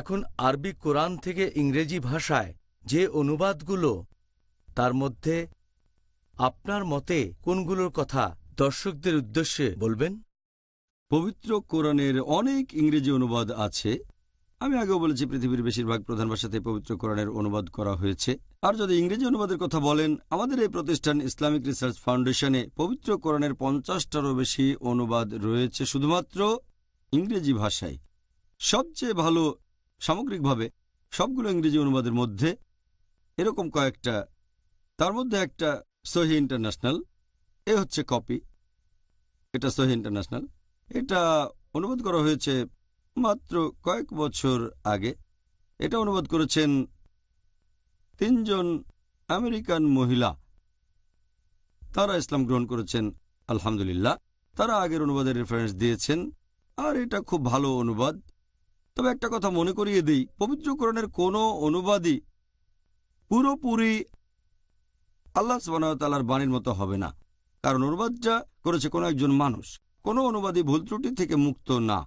এখন আরবি কোরআন থেকে ইংরেজি ভাষায় যে অনুবাদগুলো তার মধ্যে আপনার মতে কোনগুলোর কথা দর্শকদের উদ্দেশ্যে বলবেন পবিত্র কোরআনের অনেক ইংরেজি অনুবাদ আছে আমি আগেও বলেছি পৃথিবীর বেশিরভাগ প্রধান ভাষাতে পবিত্র কোরআনের অনুবাদ করা হয়েছে আর যদি ইংরেজি অনুবাদের কথা বলেন আমাদের এই প্রতিষ্ঠান ইসলামিক রিসার্চ ফাউন্ডেশনে পবিত্র কোরআনের পঞ্চাশটারও বেশি অনুবাদ রয়েছে শুধুমাত্র ইংরেজি ভাষায় সবচেয়ে ভালো সামগ্রিকভাবে সবগুলো ইংরেজি অনুবাদের মধ্যে এরকম কয়েকটা তার মধ্যে একটা সহি ইন্টারন্যাশনাল এ হচ্ছে কপি এটা সহি ইন্টারন্যাশনাল এটা অনুবাদ করা হয়েছে মাত্র কয়েক বছর আগে এটা অনুবাদ করেছেন তিনজন আমেরিকান মহিলা তারা ইসলাম গ্রহণ করেছেন আলহামদুলিল্লাহ তারা আগের অনুবাদের রেফারেন্স দিয়েছেন আর এটা খুব ভালো অনুবাদ তবে একটা কথা মনে করিয়ে দিই পবিত্রকরণের কোনো অনুবাদই পুরোপুরি আল্লাহ সুবাহতালার বাণীর মতো হবে না কারণ অনুবাদ যা করেছে কোনো একজন মানুষ কোনো অনুবাদই ভুল ত্রুটি থেকে মুক্ত না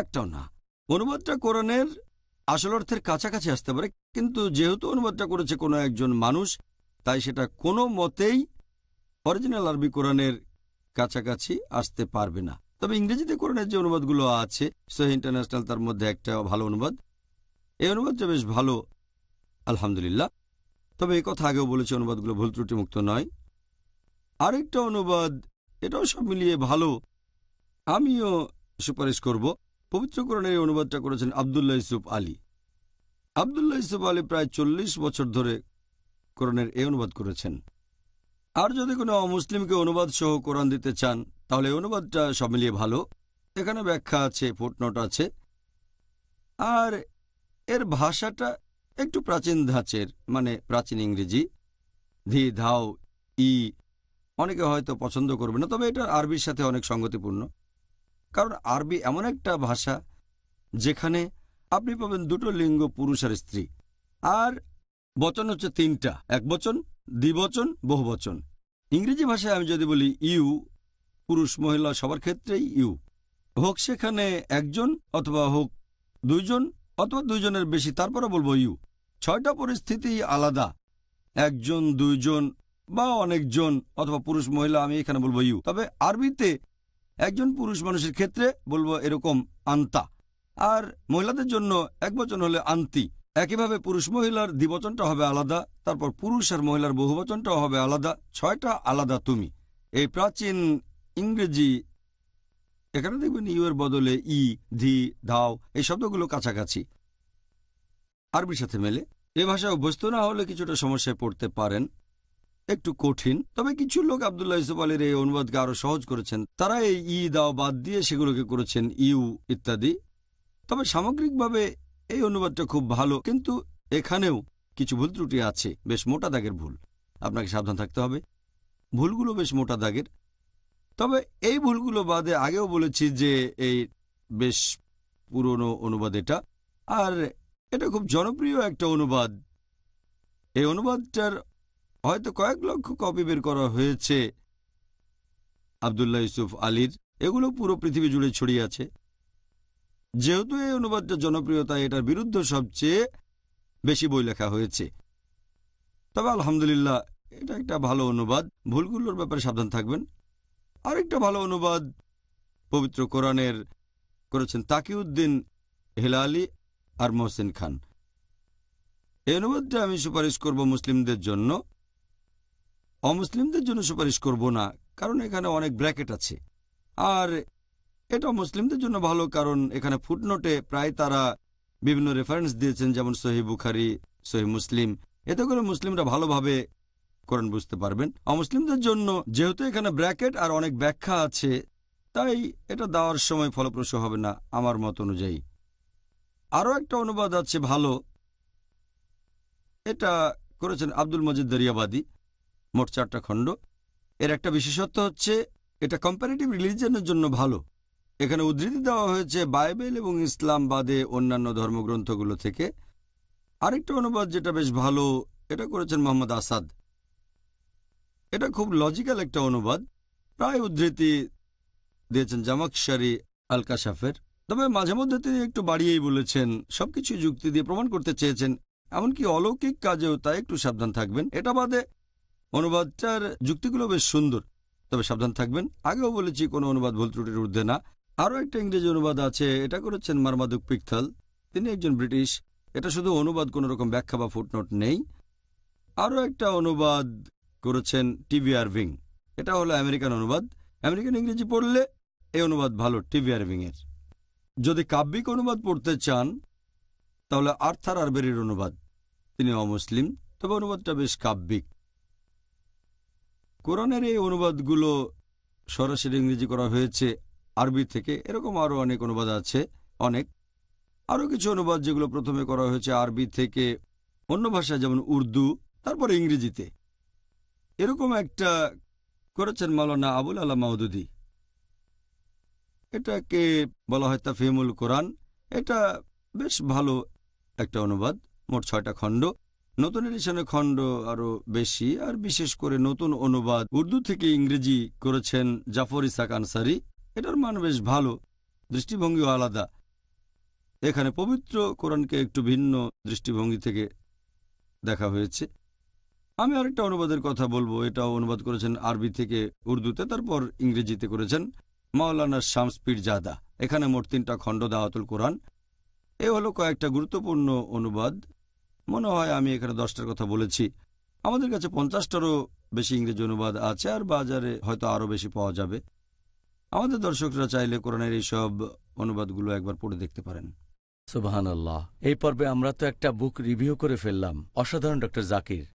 একটাও না অনুবাদটা কোরআনের আসল অর্থের কাছাকাছি আসতে পারে কিন্তু যেহেতু অনুবাদটা করেছে কোনো একজন মানুষ তাই সেটা কোনো মতেই অরিজিনাল আরবি কোরআনের কাছাকাছি আসতে পারবে না তবে ইংরেজিতে কোরআনের যে অনুবাদগুলো আছে সোহে ইন্টারন্যাশনাল তার মধ্যে একটা ভালো অনুবাদ এই অনুবাদটা বেশ ভালো আলহামদুলিল্লাহ তবে এ কথা আগেও বলেছি অনুবাদগুলো ভুল ত্রুটিমুক্ত নয় আরেকটা অনুবাদ এটাও সব মিলিয়ে ভালো আমিও সুপারিশ করব পবিত্রকরণের এই অনুবাদটা করেছেন আবদুল্লা ইসুফ আলী আবদুল্লা ইসুফ আলী প্রায় চল্লিশ বছর ধরে কোরআনের এই অনুবাদ করেছেন আর যদি কোনো অমুসলিমকে অনুবাদ সহ কোরআন দিতে চান তাহলে অনুবাদটা সব মিলিয়ে ভালো এখানে ব্যাখ্যা আছে ফুটনোট আছে আর এর ভাষাটা একটু প্রাচীন ধাঁচের মানে প্রাচীন ইংরেজি ধি ধাও ই অনেকে হয়তো পছন্দ করবে না তবে এটা আরবির সাথে অনেক সঙ্গতিপূর্ণ কারণ আরবি এমন একটা ভাষা যেখানে আপনি পাবেন দুটো লিঙ্গ পুরুষ আর স্ত্রী আর বচন হচ্ছে তিনটা এক বচন দ্বিবচন বহুবচন ইংরেজি ভাষায় আমি যদি বলি ইউ পুরুষ মহিলা সবার ক্ষেত্রেই ইউ হোক সেখানে একজন অথবা হোক দুইজন অথবা দুইজনের বেশি তারপরে বলবো ইউ ছয়টা পরিস্থিতি আলাদা একজন দুইজন বা অনেকজন অথবা পুরুষ মহিলা আমি এখানে বলবো ইউ তবে আরবিতে একজন পুরুষ মানুষের ক্ষেত্রে বলবো এরকম আন্তা আর মহিলাদের জন্য এক বচন হলে আন্তি একইভাবে পুরুষ মহিলার দ্বিবচনটা হবে আলাদা তারপর পুরুষ আর মহিলার বহুবচনটাও হবে আলাদা ছয়টা আলাদা তুমি এই প্রাচীন ইংরেজি এখানে দেখবেন ইউ e এর বদলে ই e, ধি ধাও এই শব্দগুলো কাছাকাছি আরবির সাথে মেলে এ ভাষা অভ্যস্ত না হলে কিছুটা সমস্যায় পড়তে পারেন একটু কঠিন তবে কিছু লোক আবদুল্লাহ ইসুফ আলীর এই অনুবাদকে আরও সহজ করেছেন তারা এই ই e, দাও বাদ দিয়ে সেগুলোকে করেছেন ইউ ইত্যাদি তবে সামগ্রিকভাবে এই অনুবাদটা খুব ভালো কিন্তু এখানেও কিছু ভুল ত্রুটি আছে বেশ মোটা দাগের ভুল আপনাকে সাবধান থাকতে হবে ভুলগুলো বেশ মোটা দাগের তবে এই ভুলগুলো বাদে আগেও বলেছি যে এই বেশ পুরনো অনুবাদ এটা আর এটা খুব জনপ্রিয় একটা অনুবাদ এই অনুবাদটার হয়তো কয়েক লক্ষ কপি বের করা হয়েছে আবদুল্লাহ ইউসুফ আলীর এগুলো পুরো পৃথিবী জুড়ে ছড়িয়ে আছে যেহেতু এই অনুবাদটা জনপ্রিয়তা এটার বিরুদ্ধ সবচেয়ে বেশি বই লেখা হয়েছে তবে আলহামদুলিল্লাহ এটা একটা ভালো অনুবাদ ভুলগুলোর ব্যাপারে সাবধান থাকবেন আরেকটা ভালো অনুবাদ পবিত্র কোরআনের করেছেন তাকিউদ্দিন হেলালি আর মোহসেন খান এই অনুবাদটা আমি সুপারিশ করব মুসলিমদের জন্য অমুসলিমদের জন্য সুপারিশ করব না কারণ এখানে অনেক ব্র্যাকেট আছে আর এটা মুসলিমদের জন্য ভালো কারণ এখানে ফুটনোটে প্রায় তারা বিভিন্ন রেফারেন্স দিয়েছেন যেমন সহি বুখারি সহি মুসলিম এতে করে মুসলিমরা ভালোভাবে কোরআন বুঝতে পারবেন অমুসলিমদের জন্য যেহেতু এখানে ব্র্যাকেট আর অনেক ব্যাখ্যা আছে তাই এটা দেওয়ার সময় ফলপ্রসূ হবে না আমার মত অনুযায়ী আরও একটা অনুবাদ আছে ভালো এটা করেছেন আব্দুল মজিদ দরিয়াবাদী মোট চারটা খণ্ড এর একটা বিশেষত্ব হচ্ছে এটা কম্পারেটিভ রিলিজনের জন্য ভালো এখানে উদ্ধৃতি দেওয়া হয়েছে বাইবেল এবং ইসলাম বাদে অন্যান্য ধর্মগ্রন্থগুলো থেকে আরেকটা অনুবাদ যেটা বেশ ভালো এটা করেছেন মোহাম্মদ আসাদ এটা খুব লজিক্যাল একটা অনুবাদ প্রায় উদ্ধৃতি দিয়েছেন জামাকশারি আল কাশাফের তবে মাঝে মধ্যে তিনি একটু বাড়িয়েই বলেছেন সবকিছু যুক্তি দিয়ে প্রমাণ করতে চেয়েছেন এমনকি অলৌকিক কাজেও তা একটু সাবধান থাকবেন এটা বাদে অনুবাদটার যুক্তিগুলো বেশ সুন্দর তবে সাবধান থাকবেন আগেও বলেছি কোনো অনুবাদ ভুল ত্রুটির ঊর্ধ্বে না আরও একটা ইংরেজি অনুবাদ আছে এটা করেছেন মারমাদুক পিকথাল তিনি একজন ব্রিটিশ এটা শুধু অনুবাদ কোনো রকম ব্যাখ্যা বা ফুটনোট নেই আরও একটা অনুবাদ করেছেন টিভি আরভিং এটা হলো আমেরিকান অনুবাদ আমেরিকান ইংরেজি পড়লে এই অনুবাদ ভালো টিভি আরভিংয়ের যদি কাব্যিক অনুবাদ পড়তে চান তাহলে আর্থার আরবেরির অনুবাদ তিনি অমুসলিম তবে অনুবাদটা বেশ কাব্যিক কোরআনের এই অনুবাদগুলো সরাসরি ইংরেজি করা হয়েছে আরবি থেকে এরকম আরও অনেক অনুবাদ আছে অনেক আরও কিছু অনুবাদ যেগুলো প্রথমে করা হয়েছে আরবি থেকে অন্য ভাষায় যেমন উর্দু তারপরে ইংরেজিতে এরকম একটা করেছেন মাওলানা আবুল আলা মাউদুদি এটাকে বলা হয় তাফিমুল কোরআন এটা বেশ ভালো একটা অনুবাদ মোট ছয়টা খণ্ড নতুন এডিশনের খণ্ড আরও বেশি আর বিশেষ করে নতুন অনুবাদ উর্দু থেকে ইংরেজি করেছেন জাফর ইসাক আনসারি এটার মান বেশ ভালো দৃষ্টিভঙ্গিও আলাদা এখানে পবিত্র কোরআনকে একটু ভিন্ন দৃষ্টিভঙ্গি থেকে দেখা হয়েছে আমি আরেকটা অনুবাদের কথা বলবো এটাও অনুবাদ করেছেন আরবি থেকে উর্দুতে তারপর ইংরেজিতে করেছেন মাওলানা শামস জাদা এখানে মোট তিনটা খণ্ড দাওয়াতুল কোরআন এ হলো কয়েকটা গুরুত্বপূর্ণ অনুবাদ মনে হয় আমি এখানে দশটার কথা বলেছি আমাদের কাছে পঞ্চাশটারও বেশি ইংরেজি অনুবাদ আছে আর বাজারে হয়তো আরও বেশি পাওয়া যাবে আমাদের দর্শকরা চাইলে কোরআনের এইসব অনুবাদগুলো একবার পড়ে দেখতে পারেন সুবাহান আল্লাহ এই পর্বে আমরা তো একটা বুক রিভিউ করে ফেললাম অসাধারণ ডক্টর জাকির